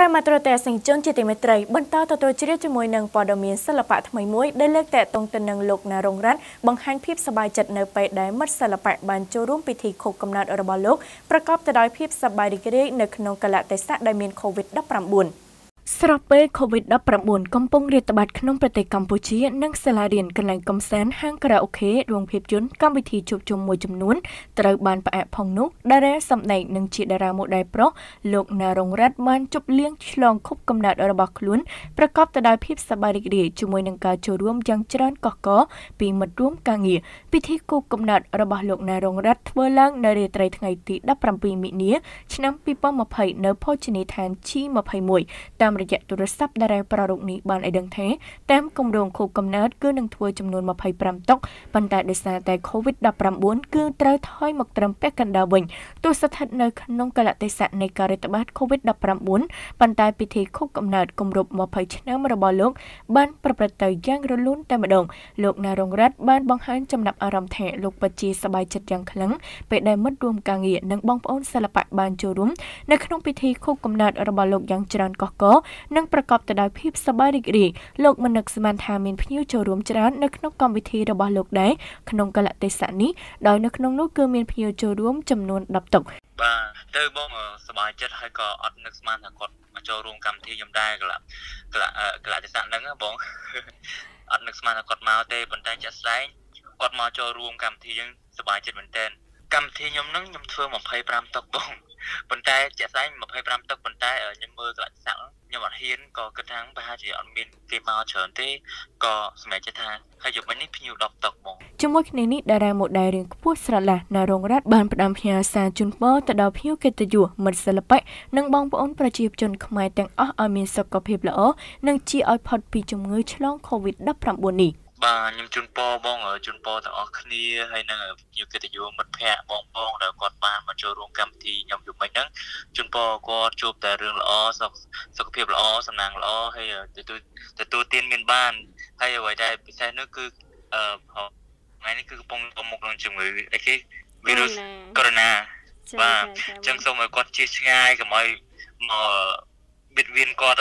ប្រិមត្តរតនសញ្ជនជាទីមេត្រីបន្តទទួលជ្រាបជាមួយនឹងព័ត៌មានសិល្បៈថ្មីមួយដែលលើកតេតងទៅនឹងលោកណារងរ័ត្នបង្ហាញភាពសប្បាយចិត្តនៅពេលដែលមិត្តសិល្បៈបានចូលរួមពិធីខូបកំណើតរបស់លោកប្រកបទៅដោយភាពសប្បាយរីករាយនៅក្នុងកលៈទេសៈដែលមាន COVID-19 ស្របពេល COVID-19 កំពុងរាតត្បាតក្នុងប្រទេសកម្ពុជានិងសាលារៀនកន្លែងកំសាន្តហាងការ៉ាអូខេរោងភាពយន្តកម្មវិធីជួបជុំមួយចំនួនត្រូវបានផ្អាកផងនោះតារាសម្ដែងនិងជាតារាម៉ូដែលប្រុសលោកណារងរ៉ាត់បានជប់លៀងឆ្លងខុបកំណត់របស់ខ្លួនប្រកបទៅដោយភាពសប្បាយរីករាយជាមួយនឹងការចូលរួមយ៉ាងច្រើនកកកពីមិត្តរួមការងារពិធីគូបកំណត់របស់លោកណារងរ៉ាត់ធ្វើឡើងនៅរាត្រីថ្ងៃទី17មិនិនាឆ្នាំ2020នៅភោជនីយដ្ឋាន G21 តាមរយៈយៈទូរស័ព្ទតារាប្ររុកនេះបានឲ្យដឹងថាតាមគម្រោងខូបកំណើតគឺនឹងធ្វើចំនួន25តុកប៉ុន្តែដោយសារតែ COVID-19 គឺត្រូវថយមកត្រឹមពាក់កណ្ដាលវិញទោះស្ថិតនៅក្នុងកលតិសៈនៃការរាតត្បាត COVID-19 ប៉ុន្តែពិធីខូបកំណើតគម្រប់20ឆ្នាំរបស់លោក បានប្រព្រឹត្តទៅយ៉ាង រលូនតែម្ដងលោកណារងរតបានបង្ហាញចំណាប់អារម្មណ៍ថាលោកពិតជាសប្បាយចិត្តយ៉ាងខ្លាំងពេលដែលមិត្តរួមការងារនិងបងប្អូនសិល្បៈបានចូលរួមនៅក្នុងពិធីខូបកំណើតរបស់លោកយ៉ាងច្រើនកកកនិងប្រកបទៅដោយភាពសប្បាយរីករាយលោកមនឹកស្មានថាមានភ្ញៀវចូលរួមច្រើន នៅក្នុងកម្មវិធីរបស់លោកដែរក្នុងកលៈទេសៈនេះដោយនៅក្នុងនោះគឺមានភ្ញៀវចូលរួមចំនួន10តុកបាទទៅបងសប្បាយចិត្តហើយក៏អត់នឹកស្មានថាគាត់មកចូលរួមកម្មវិធីខ្ញុំដែរកលៈកលៈកលៈទេសៈហ្នឹងបងអត់នឹកស្មានថាគាត់មកទេប៉ុន្តែជាក់ស្ដែងគាត់មកចូលរួមកម្មវិធីយើងសប្បាយចិត្តមែនទែនកម្មវិធីខ្ញុំហ្នឹងខ្ញុំធ្វើ25តុកបងប៉ុន្តែជាក់ស្ដែង25តុកប៉ុន្តែខ្ញុំមើលកលសាក់ខ្ញុំអត់ហ៊ានក៏គិតថាប្រហែលជាអត់មានគេមកច្រើនទេក៏សម្រេចចិត្តថាហើយយប់មិញនេះភ្ញៀវ10តុកបងជាមួយគ្នានេះតារាម៉ូដែលរៀងខ្ពស់ស្រឡះនៅរងរ៉ាត់បានផ្ដាំផ្ញើសារជូនពរទៅដល់ភ្ញៀវកិត្តិយសមិត្តសិល្បៈនិងបងប្អូនប្រជាជនខ្មែរទាំងអស់ឲ្យមានសុខភាពល្អនិងជៀសឲ្យផុតពីជំងឺឆ្លង COVID-19 នេះ។បាទខ្ញុំជូនពរបងជូនពរទាំងអស់គ្នាហើយនឹងជាកិត្តិយសមិត្តភ័ក្តិបងបងដែលគាត់បានមកចូលរួមកម្មវិធីខ្ញុំយប់មិញហ្នឹងជូនពរគាត់ជួបតែរឿងល្អសុខសុខភាពល្អសំណាងល្អហើយទទួលទទួលទានមានបានហើយអ្វីដែលពិសេសនោះគឺអឺថ្ងៃនេះគឺកំពុងប្រមុខនឹងជំងឺអីគេវីរុសកូវីដ -19 បាទអញ្ចឹងសូមឲ្យគាត់ជៀសឆ្ងាយកុំឲ្យមកបិទវៀនគាត់